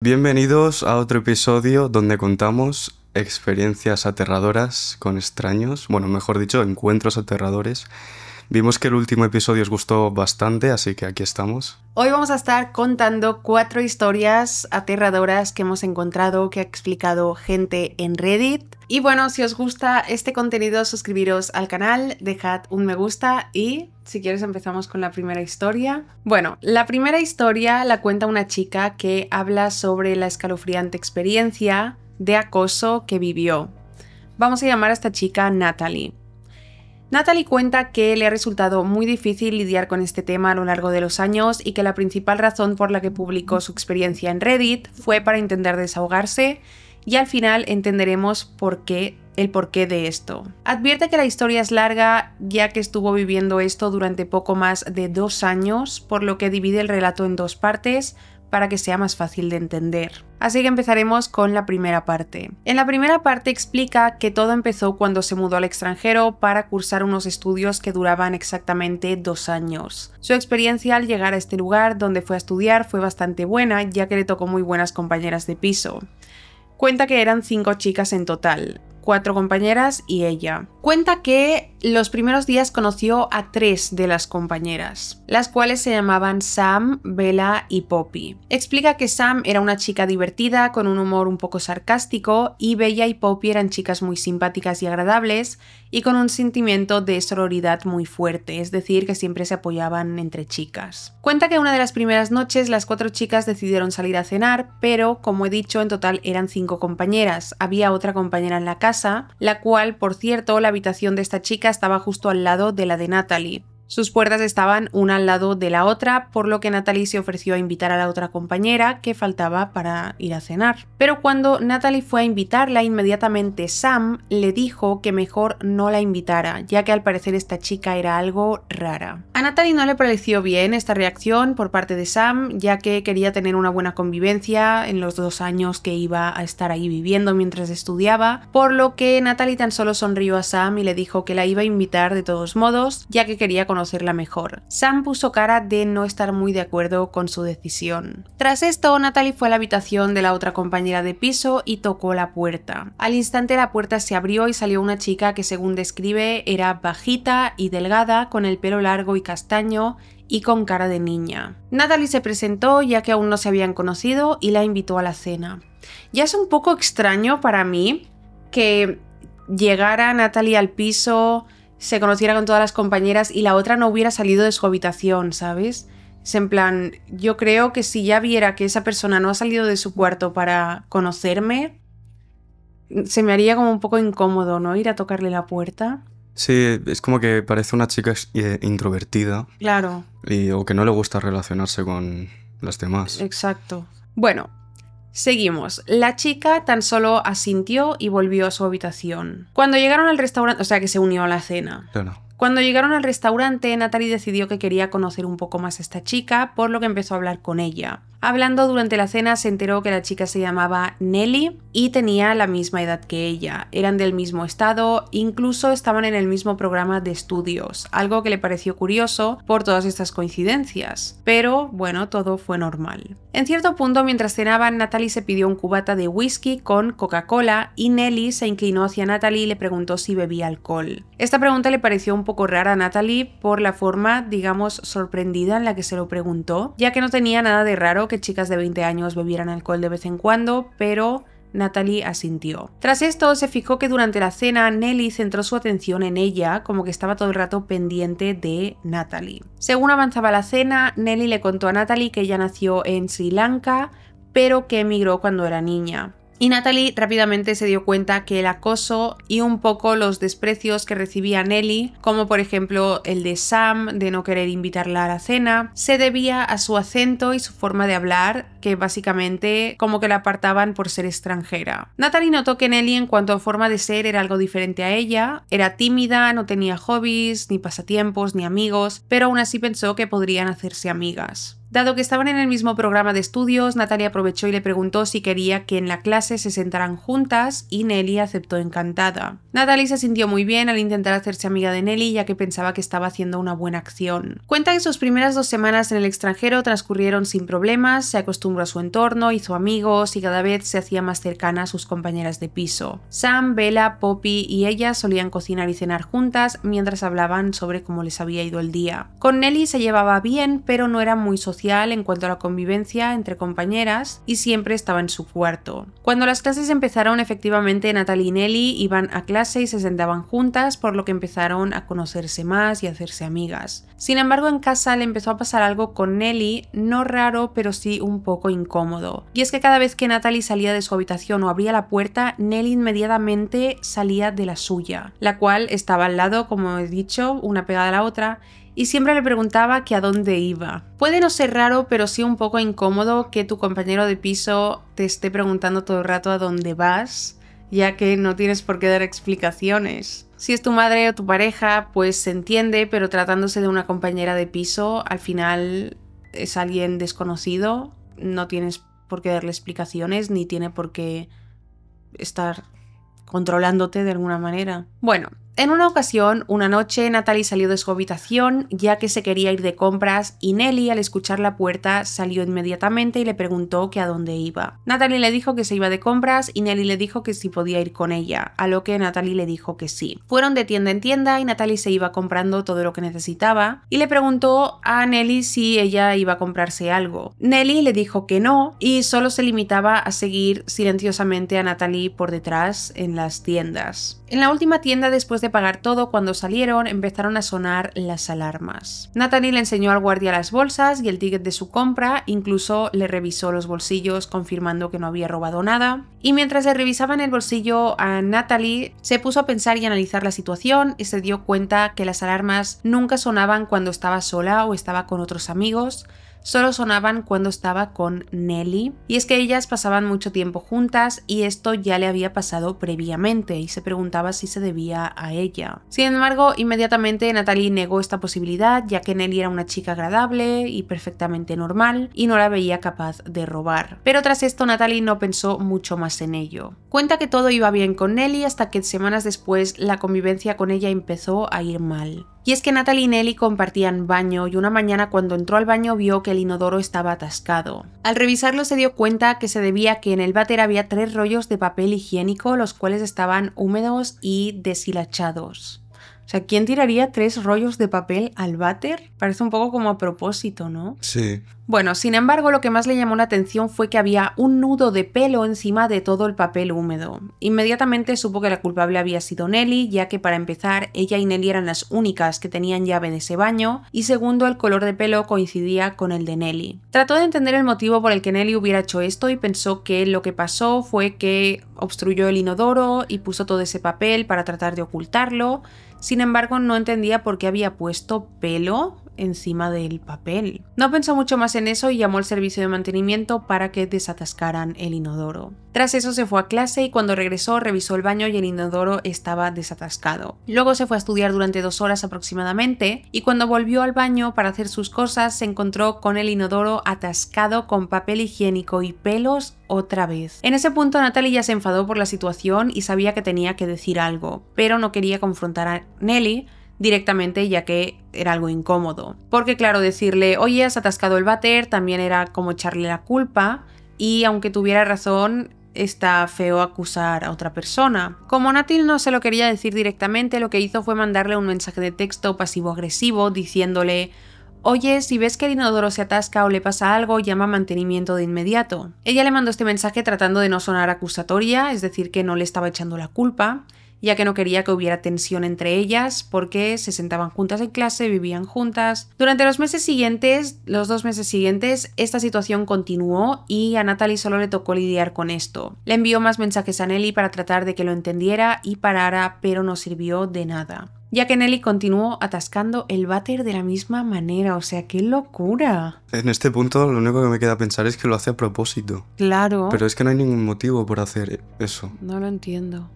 Bienvenidos a otro episodio donde contamos experiencias aterradoras con extraños, bueno, mejor dicho, encuentros aterradores Vimos que el último episodio os gustó bastante, así que aquí estamos. Hoy vamos a estar contando cuatro historias aterradoras que hemos encontrado, que ha explicado gente en Reddit. Y bueno, si os gusta este contenido, suscribiros al canal, dejad un me gusta y si quieres empezamos con la primera historia. Bueno, la primera historia la cuenta una chica que habla sobre la escalofriante experiencia de acoso que vivió. Vamos a llamar a esta chica Natalie. Natalie cuenta que le ha resultado muy difícil lidiar con este tema a lo largo de los años y que la principal razón por la que publicó su experiencia en Reddit fue para intentar desahogarse y al final entenderemos por qué el porqué de esto. Advierte que la historia es larga ya que estuvo viviendo esto durante poco más de dos años, por lo que divide el relato en dos partes, para que sea más fácil de entender. Así que empezaremos con la primera parte. En la primera parte explica que todo empezó cuando se mudó al extranjero para cursar unos estudios que duraban exactamente dos años. Su experiencia al llegar a este lugar donde fue a estudiar fue bastante buena ya que le tocó muy buenas compañeras de piso. Cuenta que eran cinco chicas en total, cuatro compañeras y ella. Cuenta que los primeros días conoció a tres de las compañeras, las cuales se llamaban Sam, Bella y Poppy. Explica que Sam era una chica divertida, con un humor un poco sarcástico, y Bella y Poppy eran chicas muy simpáticas y agradables, y con un sentimiento de sororidad muy fuerte, es decir, que siempre se apoyaban entre chicas. Cuenta que una de las primeras noches las cuatro chicas decidieron salir a cenar, pero como he dicho, en total eran cinco compañeras. Había otra compañera en la casa, la cual, por cierto, la habitación de esta chica estaba justo al lado de la de Natalie. Sus puertas estaban una al lado de la otra, por lo que Natalie se ofreció a invitar a la otra compañera que faltaba para ir a cenar. Pero cuando Natalie fue a invitarla, inmediatamente Sam le dijo que mejor no la invitara, ya que al parecer esta chica era algo rara. A Natalie no le pareció bien esta reacción por parte de Sam, ya que quería tener una buena convivencia en los dos años que iba a estar ahí viviendo mientras estudiaba, por lo que Natalie tan solo sonrió a Sam y le dijo que la iba a invitar de todos modos, ya que quería conocerla conocerla mejor. Sam puso cara de no estar muy de acuerdo con su decisión. Tras esto, Natalie fue a la habitación de la otra compañera de piso y tocó la puerta. Al instante la puerta se abrió y salió una chica que según describe era bajita y delgada, con el pelo largo y castaño y con cara de niña. Natalie se presentó ya que aún no se habían conocido y la invitó a la cena. Ya es un poco extraño para mí que llegara Natalie al piso, se conociera con todas las compañeras y la otra no hubiera salido de su habitación, ¿sabes? Es en plan, yo creo que si ya viera que esa persona no ha salido de su cuarto para conocerme, se me haría como un poco incómodo, ¿no? Ir a tocarle la puerta. Sí, es como que parece una chica eh, introvertida. Claro. Y, o que no le gusta relacionarse con las demás. Exacto. Bueno, Seguimos. La chica tan solo asintió y volvió a su habitación. Cuando llegaron al restaurante, o sea que se unió a la cena. Cuando llegaron al restaurante, Natalie decidió que quería conocer un poco más a esta chica, por lo que empezó a hablar con ella. Hablando durante la cena se enteró que la chica se llamaba Nelly y tenía la misma edad que ella, eran del mismo estado, incluso estaban en el mismo programa de estudios, algo que le pareció curioso por todas estas coincidencias, pero bueno, todo fue normal. En cierto punto, mientras cenaban, Natalie se pidió un cubata de whisky con Coca-Cola y Nelly se inclinó hacia Natalie y le preguntó si bebía alcohol. Esta pregunta le pareció un poco rara a Natalie por la forma, digamos, sorprendida en la que se lo preguntó, ya que no tenía nada de raro que chicas de 20 años bebieran alcohol de vez en cuando, pero Natalie asintió. Tras esto, se fijó que durante la cena Nelly centró su atención en ella, como que estaba todo el rato pendiente de Natalie. Según avanzaba la cena, Nelly le contó a Natalie que ella nació en Sri Lanka, pero que emigró cuando era niña. Y Natalie rápidamente se dio cuenta que el acoso y un poco los desprecios que recibía Nelly, como por ejemplo el de Sam de no querer invitarla a la cena, se debía a su acento y su forma de hablar, que básicamente como que la apartaban por ser extranjera. Natalie notó que Nelly en cuanto a forma de ser era algo diferente a ella, era tímida, no tenía hobbies, ni pasatiempos, ni amigos, pero aún así pensó que podrían hacerse amigas. Dado que estaban en el mismo programa de estudios, Natalia aprovechó y le preguntó si quería que en la clase se sentaran juntas y Nelly aceptó encantada. Natalie se sintió muy bien al intentar hacerse amiga de Nelly ya que pensaba que estaba haciendo una buena acción. Cuenta que sus primeras dos semanas en el extranjero transcurrieron sin problemas, se acostumbró a su entorno, hizo amigos y cada vez se hacía más cercana a sus compañeras de piso. Sam, Bella, Poppy y ella solían cocinar y cenar juntas mientras hablaban sobre cómo les había ido el día. Con Nelly se llevaba bien pero no era muy social en cuanto a la convivencia entre compañeras y siempre estaba en su cuarto. Cuando las clases empezaron efectivamente Natalie y Nelly iban a clase y se sentaban juntas por lo que empezaron a conocerse más y a hacerse amigas. Sin embargo en casa le empezó a pasar algo con Nelly, no raro pero sí un poco incómodo. Y es que cada vez que Natalie salía de su habitación o abría la puerta, Nelly inmediatamente salía de la suya, la cual estaba al lado, como he dicho, una pegada a la otra, y siempre le preguntaba que a dónde iba. Puede no ser raro, pero sí un poco incómodo que tu compañero de piso te esté preguntando todo el rato a dónde vas, ya que no tienes por qué dar explicaciones. Si es tu madre o tu pareja, pues se entiende, pero tratándose de una compañera de piso, al final es alguien desconocido, no tienes por qué darle explicaciones ni tiene por qué estar controlándote de alguna manera. Bueno, en una ocasión, una noche, Natalie salió de su habitación ya que se quería ir de compras y Nelly, al escuchar la puerta, salió inmediatamente y le preguntó que a dónde iba. Natalie le dijo que se iba de compras y Nelly le dijo que si podía ir con ella, a lo que Natalie le dijo que sí. Fueron de tienda en tienda y Natalie se iba comprando todo lo que necesitaba y le preguntó a Nelly si ella iba a comprarse algo. Nelly le dijo que no y solo se limitaba a seguir silenciosamente a Natalie por detrás en las tiendas. En la última tienda, después de pagar todo, cuando salieron, empezaron a sonar las alarmas. Natalie le enseñó al guardia las bolsas y el ticket de su compra, incluso le revisó los bolsillos confirmando que no había robado nada. Y mientras le revisaban el bolsillo a Natalie, se puso a pensar y analizar la situación y se dio cuenta que las alarmas nunca sonaban cuando estaba sola o estaba con otros amigos, solo sonaban cuando estaba con Nelly. Y es que ellas pasaban mucho tiempo juntas y esto ya le había pasado previamente y se preguntaba si se debía a ella. Sin embargo, inmediatamente Natalie negó esta posibilidad ya que Nelly era una chica agradable y perfectamente normal y no la veía capaz de robar. Pero tras esto Natalie no pensó mucho más en ello. Cuenta que todo iba bien con Nelly hasta que semanas después la convivencia con ella empezó a ir mal. Y es que Natalie y Nelly compartían baño y una mañana cuando entró al baño vio que el inodoro estaba atascado. Al revisarlo se dio cuenta que se debía que en el váter había tres rollos de papel higiénico los cuales estaban húmedos y deshilachados. O sea, ¿quién tiraría tres rollos de papel al váter? Parece un poco como a propósito, ¿no? Sí. Bueno, sin embargo, lo que más le llamó la atención fue que había un nudo de pelo encima de todo el papel húmedo. Inmediatamente supo que la culpable había sido Nelly, ya que para empezar, ella y Nelly eran las únicas que tenían llave en ese baño, y segundo, el color de pelo coincidía con el de Nelly. Trató de entender el motivo por el que Nelly hubiera hecho esto y pensó que lo que pasó fue que obstruyó el inodoro y puso todo ese papel para tratar de ocultarlo, sin embargo, no entendía por qué había puesto pelo encima del papel. No pensó mucho más en eso y llamó al servicio de mantenimiento para que desatascaran el inodoro. Tras eso se fue a clase y cuando regresó revisó el baño y el inodoro estaba desatascado. Luego se fue a estudiar durante dos horas aproximadamente y cuando volvió al baño para hacer sus cosas se encontró con el inodoro atascado con papel higiénico y pelos otra vez. En ese punto Natalie ya se enfadó por la situación y sabía que tenía que decir algo, pero no quería confrontar a Nelly directamente ya que era algo incómodo. Porque claro, decirle, oye, has atascado el váter, también era como echarle la culpa y aunque tuviera razón, está feo acusar a otra persona. Como Natil no se lo quería decir directamente, lo que hizo fue mandarle un mensaje de texto pasivo-agresivo diciéndole Oye, si ves que el inodoro se atasca o le pasa algo, llama mantenimiento de inmediato. Ella le mandó este mensaje tratando de no sonar acusatoria, es decir, que no le estaba echando la culpa, ya que no quería que hubiera tensión entre ellas porque se sentaban juntas en clase, vivían juntas. Durante los meses siguientes, los dos meses siguientes, esta situación continuó y a Natalie solo le tocó lidiar con esto. Le envió más mensajes a Nelly para tratar de que lo entendiera y parara, pero no sirvió de nada. Ya que Nelly continuó atascando el váter de la misma manera, o sea, qué locura. En este punto lo único que me queda pensar es que lo hace a propósito. Claro. Pero es que no hay ningún motivo por hacer eso. No lo entiendo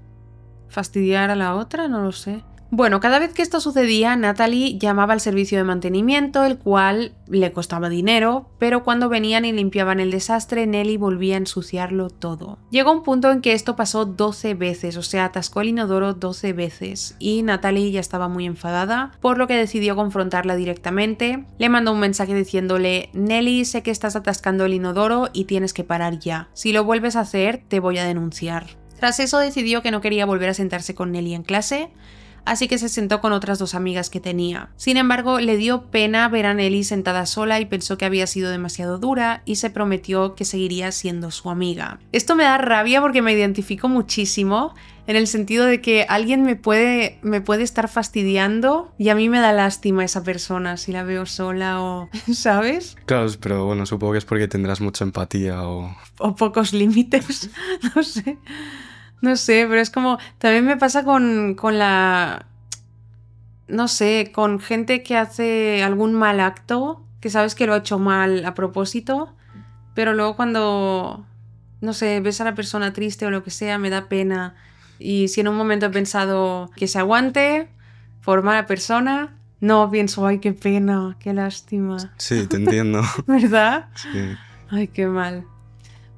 fastidiar a la otra, no lo sé. Bueno, cada vez que esto sucedía, Natalie llamaba al servicio de mantenimiento, el cual le costaba dinero, pero cuando venían y limpiaban el desastre, Nelly volvía a ensuciarlo todo. Llegó un punto en que esto pasó 12 veces, o sea, atascó el inodoro 12 veces, y Natalie ya estaba muy enfadada, por lo que decidió confrontarla directamente. Le mandó un mensaje diciéndole, Nelly, sé que estás atascando el inodoro y tienes que parar ya. Si lo vuelves a hacer, te voy a denunciar. Tras eso decidió que no quería volver a sentarse con Nelly en clase, así que se sentó con otras dos amigas que tenía. Sin embargo, le dio pena ver a Nelly sentada sola y pensó que había sido demasiado dura y se prometió que seguiría siendo su amiga. Esto me da rabia porque me identifico muchísimo en el sentido de que alguien me puede, me puede estar fastidiando y a mí me da lástima esa persona si la veo sola o, ¿sabes? Claro, pero bueno, supongo que es porque tendrás mucha empatía o... O pocos límites, no sé. No sé, pero es como. También me pasa con, la. No sé, con gente que hace algún mal acto, que sabes que lo ha hecho mal a propósito, pero luego cuando. No sé, ves a la persona triste o lo que sea, me da pena. Y si en un momento he pensado que se aguante, por mala persona, no pienso, ay, qué pena, qué lástima. Sí, te entiendo. ¿Verdad? Sí. Ay, qué mal.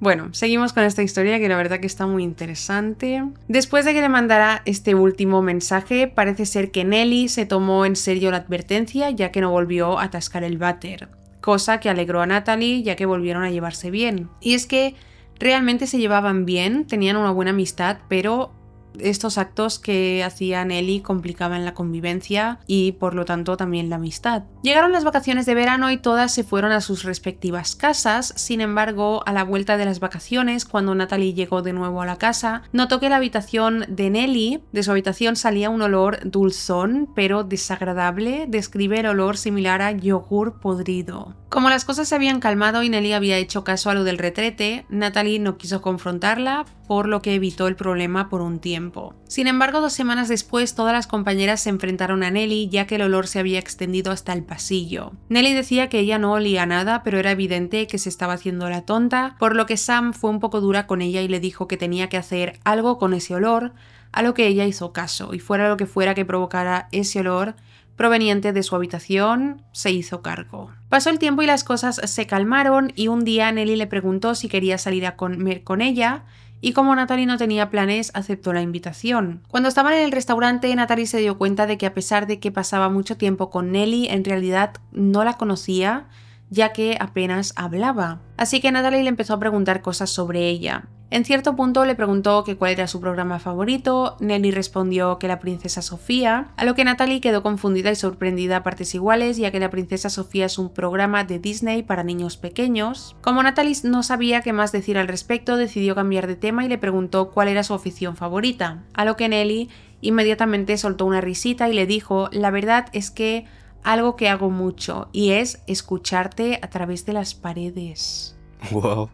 Bueno, seguimos con esta historia que la verdad que está muy interesante. Después de que le mandara este último mensaje, parece ser que Nelly se tomó en serio la advertencia ya que no volvió a atascar el váter, cosa que alegró a Natalie ya que volvieron a llevarse bien. Y es que realmente se llevaban bien, tenían una buena amistad, pero estos actos que hacía Nelly complicaban la convivencia y por lo tanto también la amistad. Llegaron las vacaciones de verano y todas se fueron a sus respectivas casas, sin embargo, a la vuelta de las vacaciones, cuando Natalie llegó de nuevo a la casa, notó que la habitación de Nelly, de su habitación salía un olor dulzón, pero desagradable, describe el olor similar a yogur podrido. Como las cosas se habían calmado y Nelly había hecho caso a lo del retrete, Natalie no quiso confrontarla, por lo que evitó el problema por un tiempo. Sin embargo, dos semanas después, todas las compañeras se enfrentaron a Nelly ya que el olor se había extendido hasta el pasillo. Nelly decía que ella no olía nada, pero era evidente que se estaba haciendo la tonta, por lo que Sam fue un poco dura con ella y le dijo que tenía que hacer algo con ese olor, a lo que ella hizo caso, y fuera lo que fuera que provocara ese olor, proveniente de su habitación, se hizo cargo. Pasó el tiempo y las cosas se calmaron y un día Nelly le preguntó si quería salir a comer con ella, y como Natalie no tenía planes, aceptó la invitación. Cuando estaban en el restaurante, Natalie se dio cuenta de que a pesar de que pasaba mucho tiempo con Nelly, en realidad no la conocía, ya que apenas hablaba. Así que Natalie le empezó a preguntar cosas sobre ella. En cierto punto le preguntó que cuál era su programa favorito, Nelly respondió que la princesa Sofía, a lo que Natalie quedó confundida y sorprendida a partes iguales, ya que la princesa Sofía es un programa de Disney para niños pequeños. Como Natalie no sabía qué más decir al respecto, decidió cambiar de tema y le preguntó cuál era su afición favorita, a lo que Nelly inmediatamente soltó una risita y le dijo, la verdad es que algo que hago mucho y es escucharte a través de las paredes. Wow.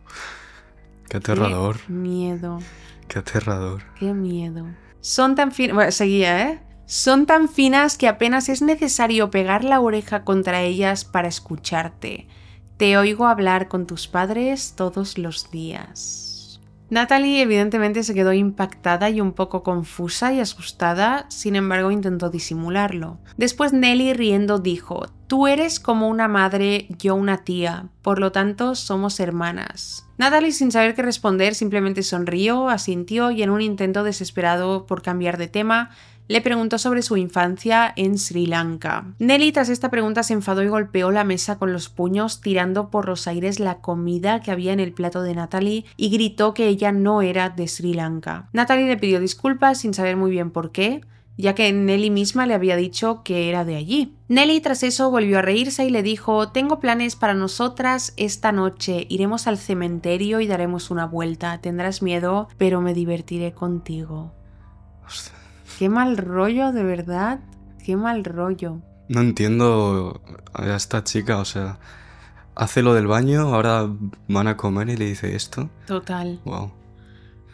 Qué aterrador. Qué miedo. Qué aterrador. Qué miedo. Son tan finas. Bueno, seguía, ¿eh? Son tan finas que apenas es necesario pegar la oreja contra ellas para escucharte. Te oigo hablar con tus padres todos los días. Natalie evidentemente se quedó impactada y un poco confusa y asustada, sin embargo intentó disimularlo. Después Nelly riendo dijo, Tú eres como una madre, yo una tía, por lo tanto somos hermanas. Natalie, sin saber qué responder, simplemente sonrió, asintió y en un intento desesperado por cambiar de tema, le preguntó sobre su infancia en Sri Lanka. Nelly tras esta pregunta se enfadó y golpeó la mesa con los puños, tirando por los aires la comida que había en el plato de Natalie y gritó que ella no era de Sri Lanka. Natalie le pidió disculpas sin saber muy bien por qué, ya que Nelly misma le había dicho que era de allí. Nelly tras eso volvió a reírse y le dijo, tengo planes para nosotras esta noche, iremos al cementerio y daremos una vuelta, tendrás miedo, pero me divertiré contigo. Qué mal rollo, de verdad, qué mal rollo. No entiendo a esta chica, o sea, hace lo del baño, ahora van a comer y le dice esto. Total. Wow.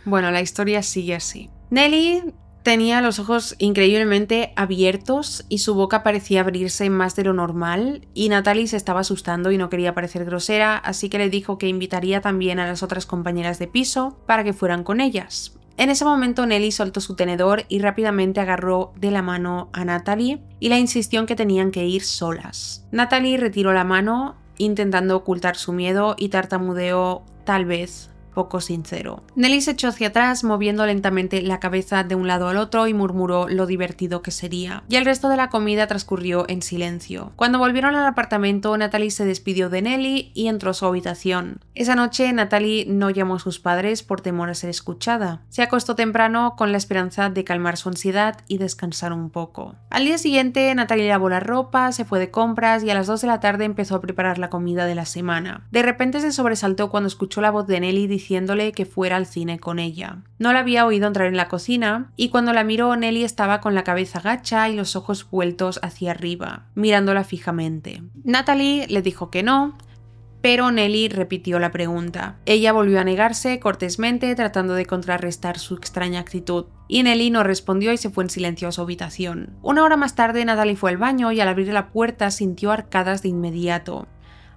Bueno, la historia sigue así. Nelly Tenía los ojos increíblemente abiertos y su boca parecía abrirse más de lo normal y Natalie se estaba asustando y no quería parecer grosera, así que le dijo que invitaría también a las otras compañeras de piso para que fueran con ellas. En ese momento Nelly soltó su tenedor y rápidamente agarró de la mano a Natalie y la insistió en que tenían que ir solas. Natalie retiró la mano intentando ocultar su miedo y tartamudeó tal vez poco sincero. Nelly se echó hacia atrás, moviendo lentamente la cabeza de un lado al otro y murmuró lo divertido que sería. Y el resto de la comida transcurrió en silencio. Cuando volvieron al apartamento, Natalie se despidió de Nelly y entró a su habitación. Esa noche, Natalie no llamó a sus padres por temor a ser escuchada. Se acostó temprano con la esperanza de calmar su ansiedad y descansar un poco. Al día siguiente, Natalie lavó la ropa, se fue de compras y a las 2 de la tarde empezó a preparar la comida de la semana. De repente se sobresaltó cuando escuchó la voz de Nelly diciendo diciéndole que fuera al cine con ella. No la había oído entrar en la cocina y cuando la miró Nelly estaba con la cabeza gacha y los ojos vueltos hacia arriba, mirándola fijamente. Natalie le dijo que no, pero Nelly repitió la pregunta. Ella volvió a negarse cortésmente tratando de contrarrestar su extraña actitud. Y Nelly no respondió y se fue en silencio a su habitación. Una hora más tarde Natalie fue al baño y al abrir la puerta sintió arcadas de inmediato.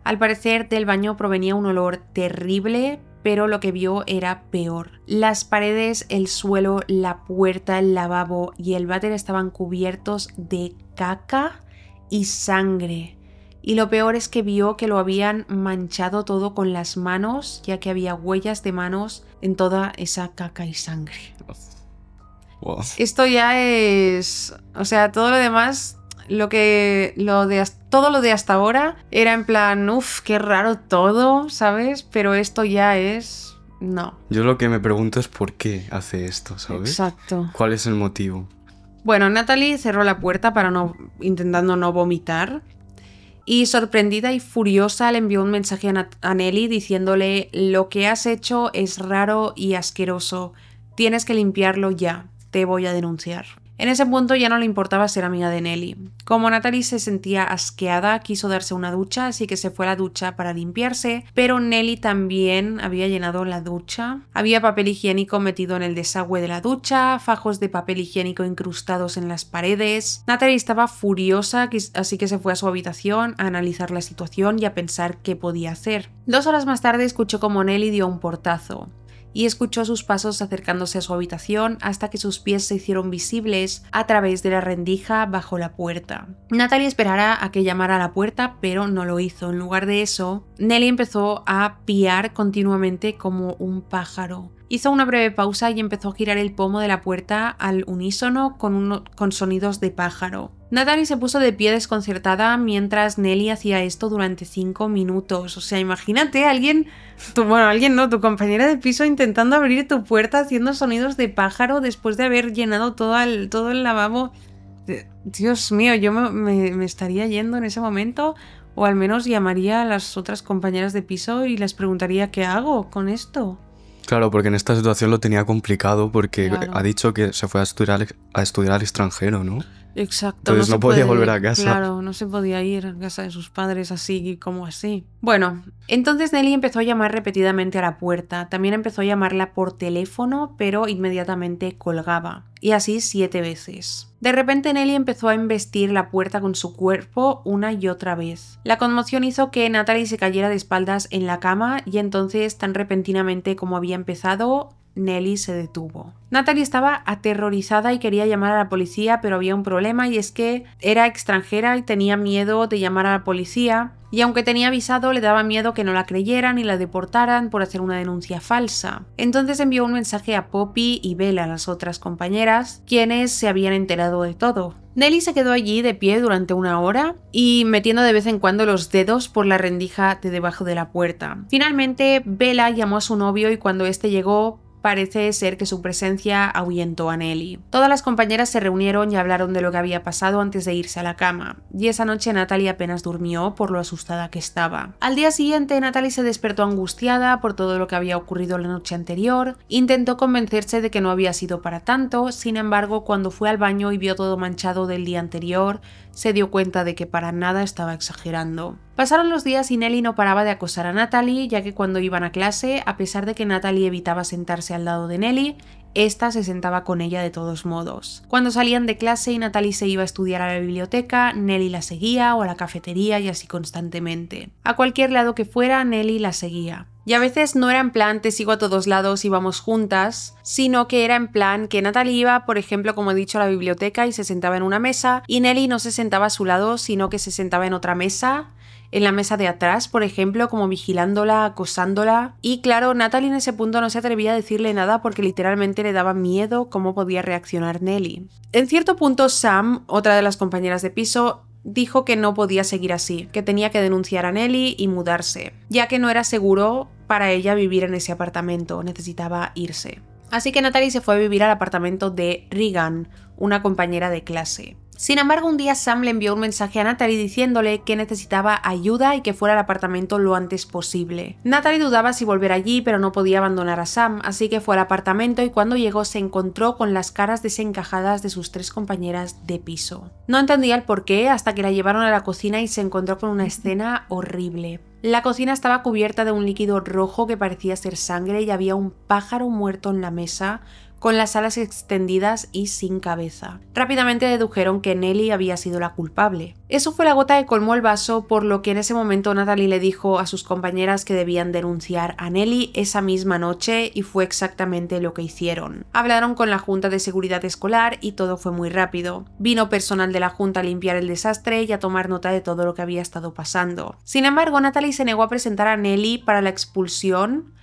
Al parecer del baño provenía un olor terrible, pero lo que vio era peor. Las paredes, el suelo, la puerta, el lavabo y el váter estaban cubiertos de caca y sangre. Y lo peor es que vio que lo habían manchado todo con las manos, ya que había huellas de manos en toda esa caca y sangre. Esto ya es... O sea, todo lo demás, lo que... Lo de todo lo de hasta ahora era en plan, uff, qué raro todo, ¿sabes? Pero esto ya es... No. Yo lo que me pregunto es por qué hace esto, ¿sabes? Exacto. ¿Cuál es el motivo? Bueno, Natalie cerró la puerta para no intentando no vomitar y sorprendida y furiosa le envió un mensaje a, a, Nelly diciéndole lo que has hecho es raro y asqueroso. Tienes que limpiarlo ya. Te voy a denunciar. En ese punto ya no le importaba ser amiga de Nelly. Como Natalie se sentía asqueada, quiso darse una ducha, así que se fue a la ducha para limpiarse, pero Nelly también había llenado la ducha. Había papel higiénico metido en el desagüe de la ducha, fajos de papel higiénico incrustados en las paredes. Natalie estaba furiosa, así que se fue a su habitación a analizar la situación y a pensar qué podía hacer. Dos horas más tarde escuchó como Nelly dio un portazo y escuchó sus pasos acercándose a su habitación hasta que sus pies se hicieron visibles a través de la rendija bajo la puerta. Natalie esperara a que llamara a la puerta, pero no lo hizo. En lugar de eso, Nelly empezó a piar continuamente como un pájaro. Hizo una breve pausa y empezó a girar el pomo de la puerta al unísono con, sonidos de pájaro. Natalie se puso de pie desconcertada mientras Nelly hacía esto durante cinco minutos. O sea, imagínate alguien, bueno, alguien no, tu compañera de piso intentando abrir tu puerta haciendo sonidos de pájaro después de haber llenado todo el, lavabo. Eh, Dios mío, yo me, me estaría yendo en ese momento o al menos llamaría a las otras compañeras de piso y les preguntaría qué hago con esto. Claro, porque en esta situación lo tenía complicado porque ha dicho que se fue a estudiar, a estudiar al extranjero, ¿no? Exacto. Entonces no, podía volver a casa. Claro, no se podía ir a casa de sus padres así como así. Bueno, entonces Nelly empezó a llamar repetidamente a la puerta. También empezó a llamarla por teléfono, pero inmediatamente colgaba. Y así siete veces. De repente Nelly empezó a embestir la puerta con su cuerpo una y otra vez. La conmoción hizo que Natalie se cayera de espaldas en la cama y entonces tan repentinamente como había empezado, Nelly se detuvo. Natalie estaba aterrorizada y quería llamar a la policía, pero había un problema y es que era extranjera y tenía miedo de llamar a la policía. Y aunque tenía visado, le daba miedo que no la creyeran y la deportaran por hacer una denuncia falsa. Entonces envió un mensaje a Poppy y Bella, las otras compañeras, quienes se habían enterado de todo. Nelly se quedó allí de pie durante una hora y metiendo de vez en cuando los dedos por la rendija de debajo de la puerta. Finalmente, Bella llamó a su novio y cuando este llegó, Parece ser que su presencia ahuyentó a Nelly. Todas las compañeras se reunieron y hablaron de lo que había pasado antes de irse a la cama, y esa noche Natalie apenas durmió por lo asustada que estaba. Al día siguiente, Natalie se despertó angustiada por todo lo que había ocurrido la noche anterior, intentó convencerse de que no había sido para tanto, sin embargo, cuando fue al baño y vio todo manchado del día anterior, se dio cuenta de que para nada estaba exagerando. Pasaron los días y Nelly no paraba de acosar a Natalie, ya que cuando iban a clase, a pesar de que Natalie evitaba sentarse al lado de Nelly, esta se sentaba con ella de todos modos. Cuando salían de clase y Natalie se iba a estudiar a la biblioteca, Nelly la seguía o a la cafetería y así constantemente. A cualquier lado que fuera, Nelly la seguía. Y a veces no era en plan te sigo a todos lados y vamos juntas, sino que era en plan que Natalie iba, por ejemplo, como he dicho, a la biblioteca y se sentaba en una mesa y Nelly no se sentaba a su lado, sino que se sentaba en otra mesa en la mesa de atrás, por ejemplo, como vigilándola, acosándola. Y claro, Natalie en ese punto no se atrevía a decirle nada porque literalmente le daba miedo cómo podía reaccionar Nelly. En cierto punto, Sam, otra de las compañeras de piso, dijo que no podía seguir así, que tenía que denunciar a Nelly y mudarse, ya que no era seguro para ella vivir en ese apartamento, necesitaba irse. Así que Natalie se fue a vivir al apartamento de Regan, una compañera de clase. Sin embargo, un día Sam le envió un mensaje a Natalie diciéndole que necesitaba ayuda y que fuera al apartamento lo antes posible. Natalie dudaba si volver allí, pero no podía abandonar a Sam, así que fue al apartamento y cuando llegó se encontró con las caras desencajadas de sus tres compañeras de piso. No entendía el porqué hasta que la llevaron a la cocina y se encontró con una escena horrible. La cocina estaba cubierta de un líquido rojo que parecía ser sangre y había un pájaro muerto en la mesa con las alas extendidas y sin cabeza. Rápidamente dedujeron que Nelly había sido la culpable. Eso fue la gota que colmó el vaso, por lo que en ese momento Natalie le dijo a sus compañeras que debían denunciar a Nelly esa misma noche y fue exactamente lo que hicieron. Hablaron con la Junta de Seguridad Escolar y todo fue muy rápido. Vino personal de la Junta a limpiar el desastre y a tomar nota de todo lo que había estado pasando. Sin embargo, Natalie se negó a presentar a Nelly para la expulsión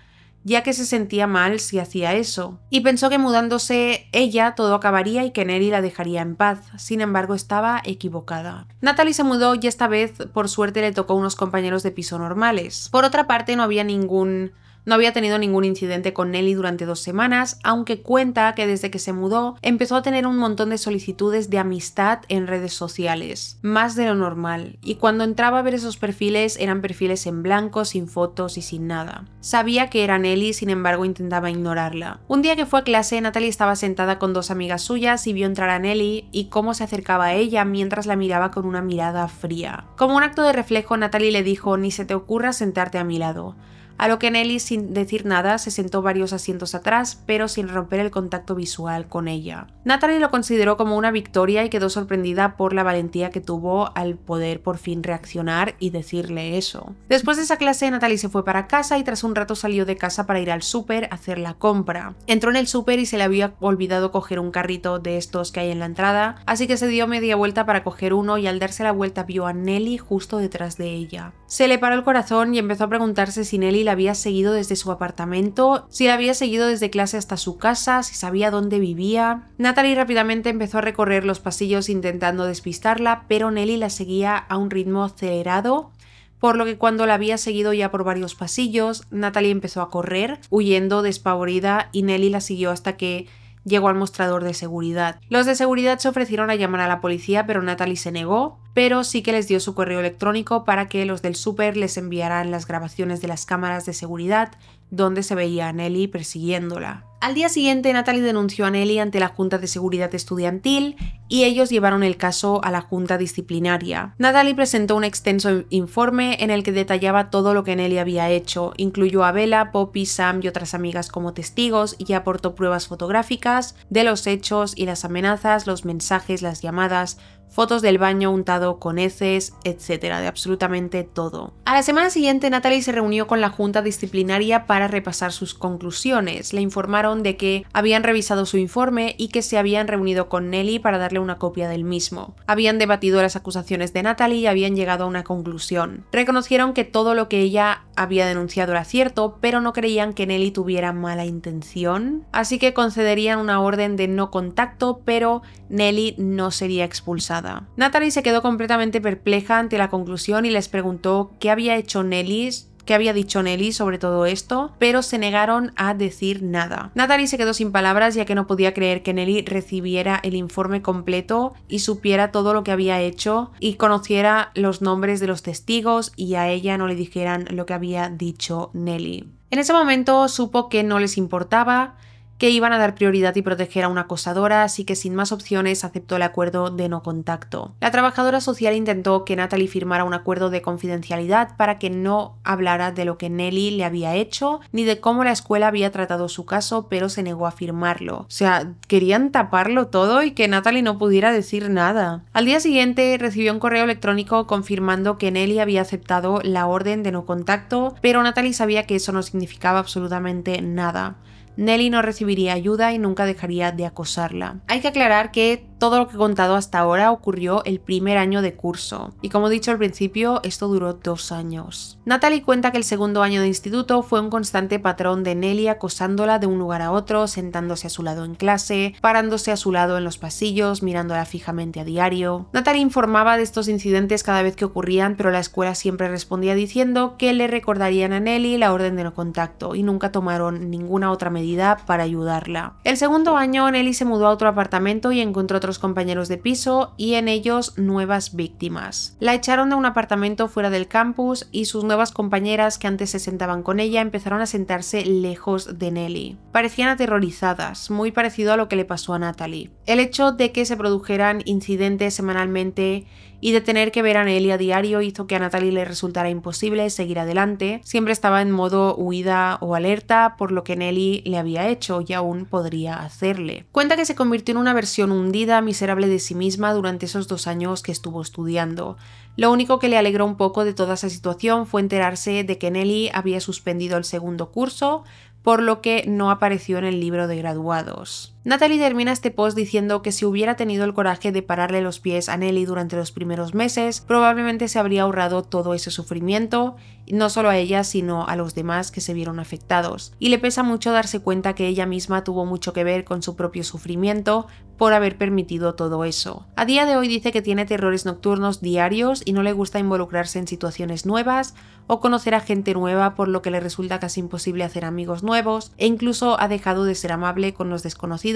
ya que se sentía mal si hacía eso, y pensó que mudándose ella todo acabaría y que Neri la dejaría en paz. Sin embargo, estaba equivocada. Natalie se mudó y esta vez, por suerte, le tocó unos compañeros de piso normales. Por otra parte, no había ningún no había tenido ningún incidente con Nelly durante dos semanas, aunque cuenta que desde que se mudó empezó a tener un montón de solicitudes de amistad en redes sociales, más de lo normal, y cuando entraba a ver esos perfiles eran perfiles en blanco, sin fotos y sin nada. Sabía que era Nelly, sin embargo intentaba ignorarla. Un día que fue a clase, Natalie estaba sentada con dos amigas suyas y vio entrar a Nelly y cómo se acercaba a ella mientras la miraba con una mirada fría. Como un acto de reflejo, Natalie le dijo, ni se te ocurra sentarte a mi lado a lo que Nelly, sin decir nada, se sentó varios asientos atrás, pero sin romper el contacto visual con ella. Natalie lo consideró como una victoria y quedó sorprendida por la valentía que tuvo al poder por fin reaccionar y decirle eso. Después de esa clase, Natalie se fue para casa y tras un rato salió de casa para ir al súper a hacer la compra. Entró en el súper y se le había olvidado coger un carrito de estos que hay en la entrada, así que se dio media vuelta para coger uno y al darse la vuelta vio a Nelly justo detrás de ella. Se le paró el corazón y empezó a preguntarse si Nelly la había seguido desde su apartamento, si la había seguido desde clase hasta su casa, si sabía dónde vivía. Natalie rápidamente empezó a recorrer los pasillos intentando despistarla, pero Nelly la seguía a un ritmo acelerado, por lo que cuando la había seguido ya por varios pasillos, Natalie empezó a correr, huyendo despavorida y Nelly la siguió hasta que llegó al mostrador de seguridad. Los de seguridad se ofrecieron a llamar a la policía, pero Natalie se negó, pero sí que les dio su correo electrónico para que los del súper les enviaran las grabaciones de las cámaras de seguridad donde se veía a Nelly persiguiéndola. Al día siguiente, Natalie denunció a Nelly ante la Junta de Seguridad Estudiantil y ellos llevaron el caso a la Junta Disciplinaria. Natalie presentó un extenso informe en el que detallaba todo lo que Nelly había hecho, incluyó a Bella, Poppy, Sam y otras amigas como testigos y aportó pruebas fotográficas de los hechos y las amenazas, los mensajes, las llamadas, fotos del baño untado con heces, etcétera, de absolutamente todo. A la semana siguiente, Natalie se reunió con la junta disciplinaria para repasar sus conclusiones. Le informaron de que habían revisado su informe y que se habían reunido con Nelly para darle una copia del mismo. Habían debatido las acusaciones de Natalie y habían llegado a una conclusión. Reconocieron que todo lo que ella había denunciado era cierto, pero no creían que Nelly tuviera mala intención, así que concederían una orden de no contacto, pero Nelly no sería expulsada. Natalie se quedó completamente perpleja ante la conclusión y les preguntó qué había hecho Nellis qué había dicho Nelly sobre todo esto, pero se negaron a decir nada. Natalie se quedó sin palabras ya que no podía creer que Nelly recibiera el informe completo y supiera todo lo que había hecho y conociera los nombres de los testigos y a ella no le dijeran lo que había dicho Nelly. En ese momento supo que no les importaba que iban a dar prioridad y proteger a una acosadora, así que sin más opciones aceptó el acuerdo de no contacto. La trabajadora social intentó que Natalie firmara un acuerdo de confidencialidad para que no hablara de lo que Nelly le había hecho ni de cómo la escuela había tratado su caso, pero se negó a firmarlo. O sea, querían taparlo todo y que Natalie no pudiera decir nada. Al día siguiente recibió un correo electrónico confirmando que Nelly había aceptado la orden de no contacto, pero Natalie sabía que eso no significaba absolutamente nada. Nelly no recibiría ayuda y nunca dejaría de acosarla. Hay que aclarar que todo lo que he contado hasta ahora ocurrió el primer año de curso, y como he dicho al principio, esto duró dos años. Natalie cuenta que el segundo año de instituto fue un constante patrón de Nelly acosándola de un lugar a otro, sentándose a su lado en clase, parándose a su lado en los pasillos, mirándola fijamente a diario. Natalie informaba de estos incidentes cada vez que ocurrían, pero la escuela siempre respondía diciendo que le recordarían a Nelly la orden de no contacto y nunca tomaron ninguna otra medida para ayudarla. El segundo año, Nelly se mudó a otro apartamento y encontró otros compañeros de piso y en ellos nuevas víctimas. La echaron de un apartamento fuera del campus y sus nuevas compañeras que antes se sentaban con ella empezaron a sentarse lejos de Nelly. Parecían aterrorizadas, muy parecido a lo que le pasó a Natalie. El hecho de que se produjeran incidentes semanalmente y de tener que ver a Nelly a diario hizo que a Natalie le resultara imposible seguir adelante. Siempre estaba en modo huida o alerta por lo que Nelly le había hecho y aún podría hacerle. Cuenta que se convirtió en una versión hundida, miserable de sí misma durante esos dos años que estuvo estudiando. Lo único que le alegró un poco de toda esa situación fue enterarse de que Nelly había suspendido el segundo curso, por lo que no apareció en el libro de graduados. Natalie termina este post diciendo que si hubiera tenido el coraje de pararle los pies a Nelly durante los primeros meses, probablemente se habría ahorrado todo ese sufrimiento, no solo a ella, sino a los demás que se vieron afectados. Y le pesa mucho darse cuenta que ella misma tuvo mucho que ver con su propio sufrimiento por haber permitido todo eso. A día de hoy dice que tiene terrores nocturnos diarios y no le gusta involucrarse en situaciones nuevas o conocer a gente nueva por lo que le resulta casi imposible hacer amigos nuevos e incluso ha dejado de ser amable con los desconocidos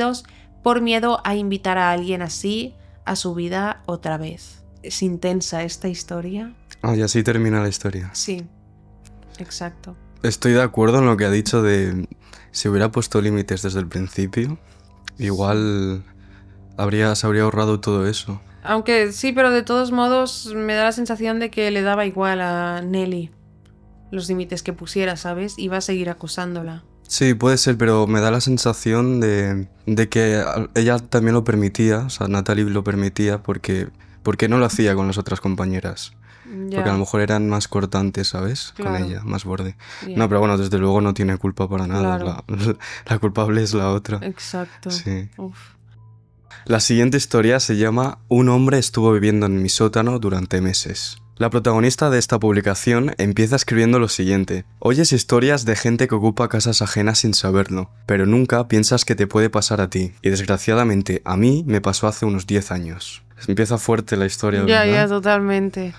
por miedo a invitar a alguien así a su vida otra vez. Es intensa esta historia. Ah, y así termina la historia. Sí, exacto. Estoy de acuerdo en lo que ha dicho de si hubiera puesto límites desde el principio, igual habría, se habría ahorrado todo eso. Aunque sí, pero de todos modos me da la sensación de que le daba igual a Nelly los límites que pusiera, ¿sabes? Iba a seguir acosándola. Sí, puede ser, pero me da la sensación de, que ella también lo permitía, o sea, Natalie lo permitía porque, no lo hacía con las otras compañeras. Porque a lo mejor eran más cortantes, ¿sabes? Con ella, más borde. No, pero bueno, desde luego no tiene culpa para nada. La, culpable es la otra. Exacto. La siguiente historia se llama Un hombre estuvo viviendo en mi sótano durante meses. La protagonista de esta publicación empieza escribiendo lo siguiente. Oyes historias de gente que ocupa casas ajenas sin saberlo, pero nunca piensas que te puede pasar a ti. Y desgraciadamente a mí me pasó hace unos 10 años. Empieza fuerte la historia. Ya, ya, totalmente.